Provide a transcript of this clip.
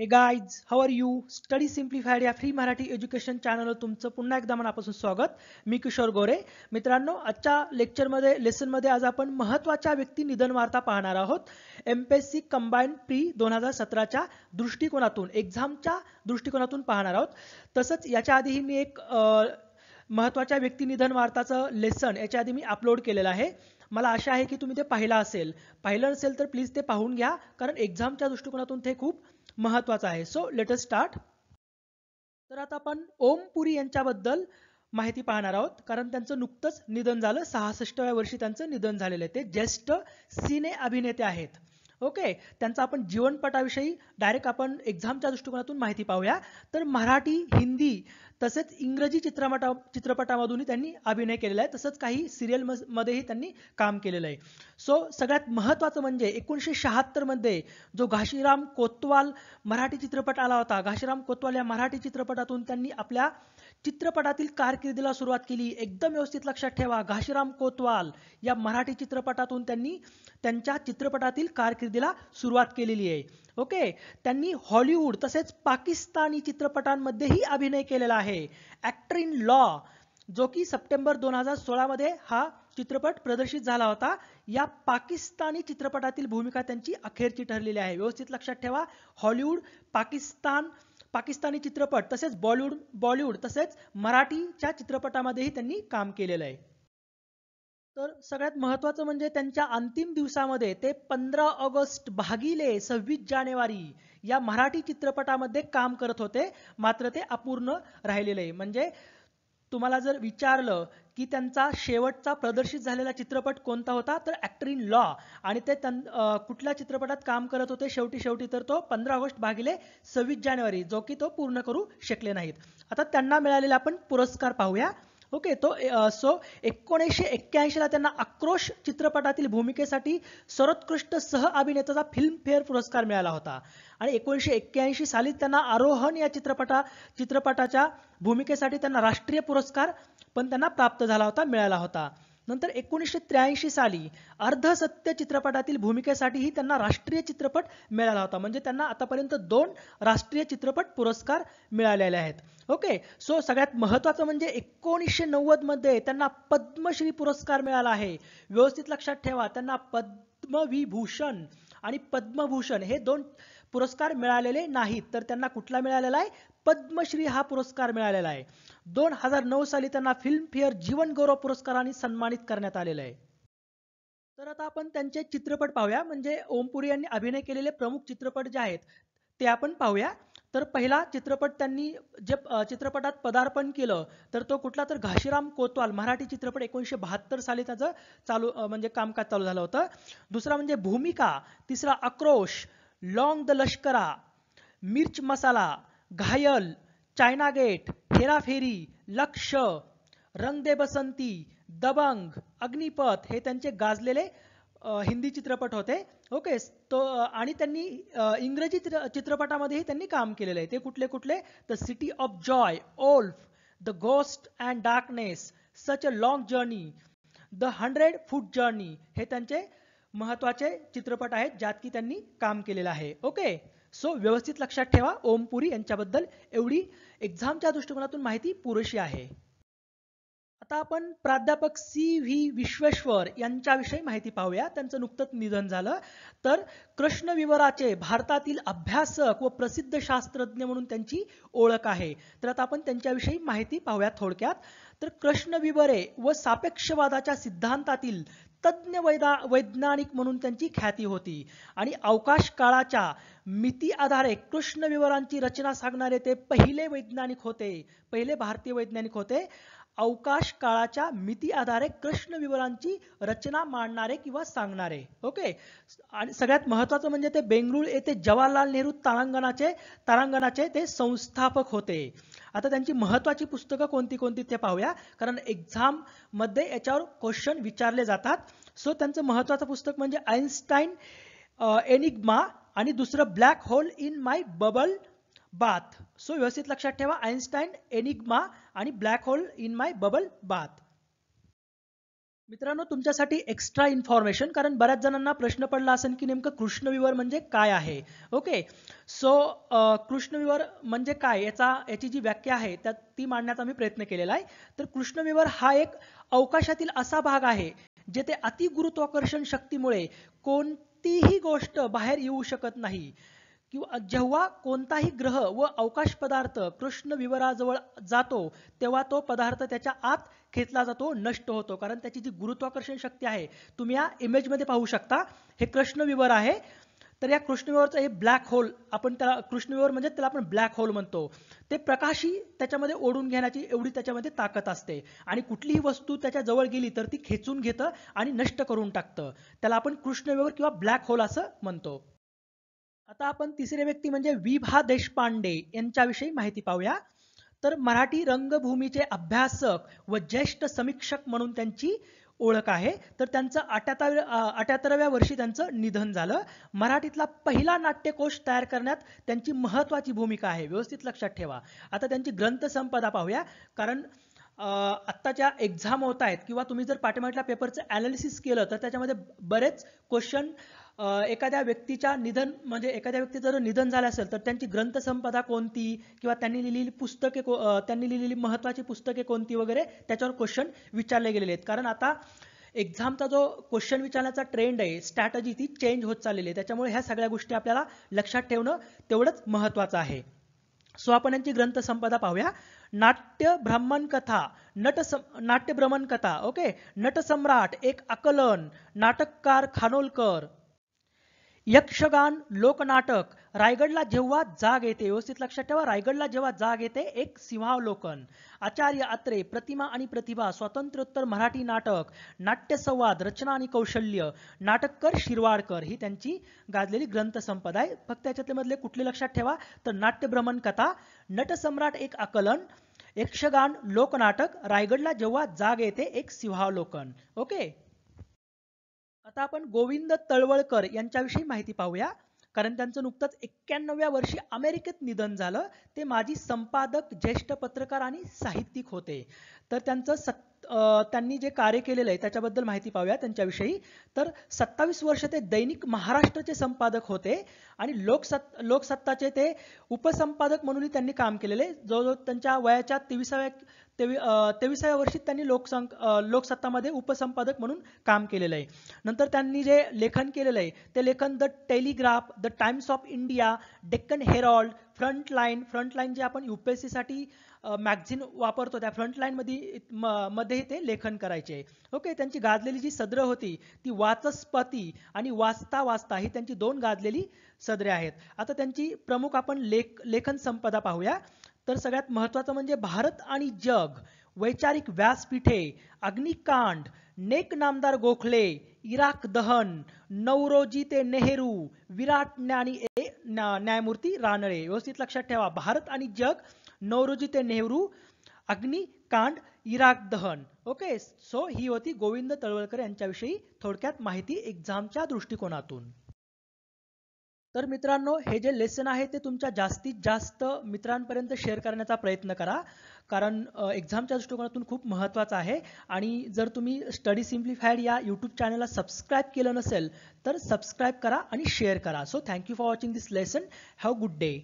हे how are you study simplified या free Marathi education चॅनलवर तुमचं पुन्हा एकदा मनापासून स्वागत मी किशोर गोरे मित्रांनो आजच्या लेक्चरमध्ये लेसनमध्ये आज आपण महत्त्वाच्या व्यक्ती निधन वार्ता पाहणार आहोत M P S C combine pre दोन हजार सतराच्या दृष्टिकोनातून एक्झामच्या दृष्टिकोनातून पाहणार आहोत तसंच याच्या आधीही मी एक महत्वाच्या व्यक्ती निधन वार्ताचं लेसन याच्या आधी मी अपलोड केलेलं आहे मला आशा आहे की तुम्ही ते पाहिलं असेल पाहिलं नसेल तर प्लीज ते पाहून घ्या कारण एक्झामच्या दृष्टिकोनातून ते खूप महत्वाचा आहे सो लेट अस स्टार्ट तर आता आपण ओम पुरी यांच्याबद्दल माहिती पाहणार आहोत कारण त्यांचं नुकतंच निधन झालं सहासष्टव्या वर्षी त्यांचं निधन झालेलं आहे ते ज्येष्ठ सिने अभिनेते आहेत ओके त्यांचा आपण जीवनपटाविषयी डायरेक्ट आपण एक्झामच्या दृष्टिकोनातून माहिती पाहूया तर मराठी हिंदी तसेच इंग्रजी चित्रपटा चित्रपटामधूनही त्यांनी अभिनय केलेला आहे तसंच काही सिरियल मध्येही त्यांनी काम केलेलं आहे सो सगळ्यात महत्वाचं म्हणजे एकोणीसशे मध्ये जो घाशीराम कोतवाल मराठी चित्रपट आला होता घाशीराम कोतवाल या मराठी चित्रपटातून त्यांनी आपल्या चित्रपटातील कारकिर्दीला सुरुवात केली एकदम व्यवस्थित लक्षात ठेवा घाशीराम कोतवाल या मराठी चित्रपटातून त्यांनी त्यांच्या चित्रपटातील कारकिर्दीला सुरुवात केलेली आहे ओके त्यांनी हॉलिवूड तसेच पाकिस्तानी चित्रपटांमध्येही अभिनय केलेला आहे ऍक्टर इन लॉ जो की सप्टेंबर दोन हजार मध्ये हा चित्रपट प्रदर्शित झाला होता या पाकिस्तानी चित्रपटातील भूमिका त्यांची अखेरची ठरलेली आहे व्यवस्थित लक्षात ठेवा हॉलिवूड पाकिस्तान पाकिस्तानी चित्रपट तसेच बॉलिवूड बॉलिवूड तसेच मराठीच्या चित्रपटामध्येही त्यांनी काम केलेलं आहे तर सगळ्यात महत्वाचं म्हणजे त्यांच्या अंतिम दिवसामध्ये ते पंधरा ऑगस्ट भागिले सव्वीस जानेवारी या मराठी चित्रपटामध्ये काम करत होते मात्र ते अपूर्ण राहिलेले म्हणजे तुम्हाला जर विचारलं की त्यांचा शेवटचा प्रदर्शित झालेला चित्रपट कोणता होता तर ॲक्टर इन लॉ आणि ते त्यां कुठल्या चित्रपटात काम करत होते शेवटी शेवटी तर तो पंधरा ऑगस्ट भागिले सव्वीस जानेवारी जो की तो पूर्ण करू शकले नाहीत आता त्यांना मिळालेला आपण पुरस्कार पाहूया ओके तो सो eh, uh, एकोणीसशे ला त्यांना आक्रोश चित्रपटातील भूमिकेसाठी सर्वोत्कृष्ट सह अभिनेत्याचा फिल्मफेअर पुरस्कार मिळाला होता आणि एकोणीसशे एक्क्याऐंशी साली त्यांना आरोहण या चित्रपटा चित्रपटाच्या भूमिकेसाठी त्यांना राष्ट्रीय पुरस्कार पण त्यांना प्राप्त झाला होता मिळाला होता नंतर एकोणीसशे त्र्याऐंशी साली अर्धसत्य चित्रपटातील भूमिकेसाठीही त्यांना राष्ट्रीय चित्रपट मिळाला होता म्हणजे त्यांना आतापर्यंत दोन राष्ट्रीय चित्रपट पुरस्कार मिळालेले आहेत ओके सो सगळ्यात महत्वाचं म्हणजे एकोणीसशे मध्ये त्यांना पद्मश्री पुरस्कार मिळाला आहे व्यवस्थित लक्षात ठेवा त्यांना पद्मविभूषण आणि पद्मभूषण हे दोन पुरस्कार मिळालेले नाहीत तर त्यांना कुठला मिळालेला आहे पद्मश्री हा पुरस्कार मिळालेला आहे दोन हजार नऊ साली त्यांना फिल्मफेअर गौरव पुरस्काराने सन्मानित करण्यात आलेलं आहे तर आता आपण त्यांचे चित्रपट पाहूया म्हणजे ओमपुरी यांनी अभिनय केलेले प्रमुख चित्रपट जे आहेत ते आपण पाहूया तर पहिला चित्रपट त्यांनी जे चित्रपटात पदार्पण केलं तर तो कुठला तर घाशीराम कोतवाल मराठी चित्रपट एकोणीसशे बहात्तर साली त्याचं चालू म्हणजे कामकाज चालू झालं होतं दुसरा म्हणजे भूमिका तिसरा आक्रोश लॉंग द लष्करा मिर्च मसाला घायल चायना गेट हेराफेरी लक्ष रंग दे बसंती दबंग अग्निपथ हे त्यांचे गाजलेले हिंदी चित्रपट होते ओके तो आणि त्यांनी इंग्रजी चित्रपटामध्येही त्यांनी काम केलेलं आहे ते कुठले कुठले द सिटी ऑफ जॉय ओल्फ the ghost and darkness such a long journey the hundred foot journey हे त्यांचे महत्वाचे चित्रपट आहेत ज्यात की त्यांनी काम केलेलं आहे ओके सो व्यवस्थित लक्षात ठेवा ओमपुरी यांच्याबद्दल एवढी एक्झामच्या दृष्टिकोनातून माहिती पुरेशी आहे आता आपण प्राध्यापक सी व्ही विश्वेश्वर यांच्याविषयी माहिती पाहूया त्यांचं नुकतंच निधन झालं तर कृष्णविवराचे भारतातील अभ्यासक व प्रसिद्ध शास्त्रज्ञ म्हणून त्यांची ओळख आहे तर आता आपण त्यांच्याविषयी माहिती पाहूया थोडक्यात तर कृष्णविवरे व सापेक्षवादाच्या सिद्धांतातील तज्ञ वैदा वैज्ञानिक म्हणून त्यांची ख्याती होती आणि अवकाश काळाच्या मिती आधारे कृष्ण विवरांची रचना सांगणारे ते पहिले वैज्ञानिक होते पहिले भारतीय वैज्ञानिक होते अवकाश काळाच्या मिती आधारे कृष्ण विवरांची रचना मांडणारे किंवा सांगणारे ओके आणि सगळ्यात महत्वाचं म्हणजे ते बेंगळुरू येथे जवाहरलाल नेहरू तारांगणाचे तारांगणाचे ते संस्थापक होते आता त्यांची महत्वाची पुस्तकं कोणती कोणती ते पाहूया कारण एक्झाम मध्ये याच्यावर क्वेश्चन विचारले जातात सो त्यांचं महत्वाचं पुस्तक म्हणजे आईन्स्टाईन एनिग्मा आणि दुसरं black hole in my bubble bath so व्यवस्थित लक्षात ठेवा आइन्स्टाईन एनिग्मा आणि black hole in my bubble bath मित्रांनो तुमच्यासाठी एक्स्ट्रा इन्फॉर्मेशन कारण बऱ्याच जणांना प्रश्न पडला असेल की नेमकं कृष्णविवर म्हणजे काय आहे ओके सो कृष्णविवर म्हणजे काय याचा याची जी व्याख्या आहे त्यात ती मांडण्याचा मी प्रयत्न केलेला आहे तर कृष्णविवर हा एक अवकाशातील असा भाग आहे जेथे अतिगुरुत्वाकर्षण शक्तीमुळे कोणतीही गोष्ट बाहेर येऊ शकत नाही किंवा जेव्हा कोणताही ग्रह व अवकाश पदार्थ कृष्ण विवराजवळ जातो तेव्हा तो पदार्थ त्याच्या आत खेचला जातो नष्ट होतो कारण त्याची जी गुरुत्वाकर्षण शक्ती आहे तुम्ही या इमेजमध्ये पाहू शकता हे कृष्ण विवर आहे तर या कृष्णविवरचं हे ब्लॅक होल आपण त्याला कृष्णविवर म्हणजे त्याला आपण ब्लॅक होल म्हणतो ते प्रकाशी त्याच्यामध्ये ओढून घेण्याची एवढी त्याच्यामध्ये ताकद असते आणि कुठलीही वस्तू त्याच्या जवळ गेली तर ती खेचून घेतं आणि नष्ट करून टाकतं त्याला आपण कृष्णविवर किंवा ब्लॅक होल असं म्हणतो आता आपण तिसरे व्यक्ती म्हणजे विभा देशपांडे यांच्याविषयी माहिती पाहूया तर मराठी रंगभूमीचे अभ्यासक व ज्येष्ठ समीक्षक म्हणून त्यांची ओळख आहे तर त्यांचं अठ्याहत्तर अठ्याहत्तराव्या वर्षी त्यांचं निधन झालं मराठीतला पहिला नाट्यकोश तयार करण्यात त्यांची महत्त्वाची भूमिका आहे व्यवस्थित लक्षात ठेवा आता त्यांची ग्रंथसंपदा पाहूया कारण आत्ताच्या एक्झाम होत आहेत किंवा तुम्ही जर पाठीमागल्या पेपरचं ॲनालिसिस केलं तर त्याच्यामध्ये बरेच क्वेश्चन एखाद्या व्यक्तीच्या निधन म्हणजे एखाद्या व्यक्तीचं जर निधन झालं असेल तर त्यांची ग्रंथसंपदा कोणती किंवा त्यांनी लिहिलेली पुस्तके को त्यांनी लिहिलेली महत्त्वाची पुस्तके कोणती वगैरे त्याच्यावर क्वेश्चन विचारले गेलेले आहेत कारण आता एक्झामचा जो क्वेश्चन विचारण्याचा ट्रेंड आहे स्ट्रॅटजी ती चेंज होत चाललेली आहे त्याच्यामुळे ह्या सगळ्या गोष्टी आपल्याला लक्षात ठेवणं तेवढंच महत्त्वाचं आहे सो आपण यांची ग्रंथसंपदा पाहूया नाट्य ब्राह्मण कथा नट नाट्य भ्रमण कथा ओके नटसम्राट एक आकलन नाटककार खानोलकर यक्षगान लोकनाटक रायगडला जेव्हा जाग येते व्यवस्थित लक्षात ठेवा रायगडला जेव्हा जाग येते एक सिंहावलोकन आचार्य अत्रे प्रतिमा आणि प्रतिभा स्वातंत्र्योत्तर मराठी नाटक नाट्यसंवाद रचना आणि कौशल्य नाटककर शिरवाडकर ही त्यांची गाजलेली ग्रंथसंपदा आहे फक्त याच्यातले मधले कुठले लक्षात ठेवा तर नाट्यभ्रमण कथा नटसम्राट एक आकलन यक्षगान लोकनाटक रायगडला जेव्हा जाग येते एक सिंहावलोकन ओके आता आपण गोविंद तळवळकर यांच्याविषयी माहिती पाहूया कारण त्यांचं नुकतंच एक्क्याण्णव्या वर्षी अमेरिकेत निधन झालं ते माजी संपादक ज्येष्ठ पत्रकार आणि साहित्यिक होते तर त्यांचं सत् त्यांनी जे कार्य केलेलं आहे त्याच्याबद्दल माहिती पाहूया त्यांच्याविषयी तर सत्तावीस वर्ष ते दैनिक महाराष्ट्राचे संपादक होते आणि लोकसत्ता लोकसत्ताचे ते उपसंपादक म्हणूनही त्यांनी काम केलेले जवळजवळ त्यांच्या वयाच्या तेविसाव्या तेवी तेविसाव्या वर्षी त्यांनी लोकसंक लोकसत्तामध्ये उपसंपादक म्हणून काम केलेलं आहे नंतर त्यांनी जे लेखन केलेलं आहे ते लेखन the Telegraph the Times of India Deccan Herald Frontline Frontline जे आपण यू पी एस मॅगझिन वापरतो त्या फ्रंट मध्ये ते लेखन करायचे ओके त्यांची गाजलेली जी सदरं होती ती वाचस्पती आणि वाचता वाचता ही त्यांची दोन गाजलेली सदरे आहेत आता त्यांची प्रमुख आपण लेख लेखन संपदा पाहूया तर सगळ्यात महत्त्वाचं म्हणजे भारत आणि जग वैचारिक व्यासपीठे अग्निकांड नेक नामदार गोखले इराक दहन नवरोजी ते नेहरू विराट ज्ञानी न्यायमूर्ती रानळे व्यवस्थित लक्षात ठेवा भारत आणि जग नवरोजी ते नेहरू अग्निकांड इराक दहन ओके सो ही होती गोविंद तळवळकर यांच्याविषयी थोडक्यात माहिती एक्झामच्या दृष्टिकोनातून तर मित्रांनो हे जे लेसन आहे ते तुमच्या जास्तीत जास्त मित्रांपर्यंत शेअर करण्याचा प्रयत्न करा कारण एक्झामच्या दृष्टिकोनातून खूप महत्त्वाचं आहे आणि जर तुम्ही स्टडी सिम्प्लिफाईड या यूट्यूब चॅनलला सबस्क्राईब केलं नसेल तर सबस्क्राईब करा आणि शेअर करा so thank you for watching this lesson have good day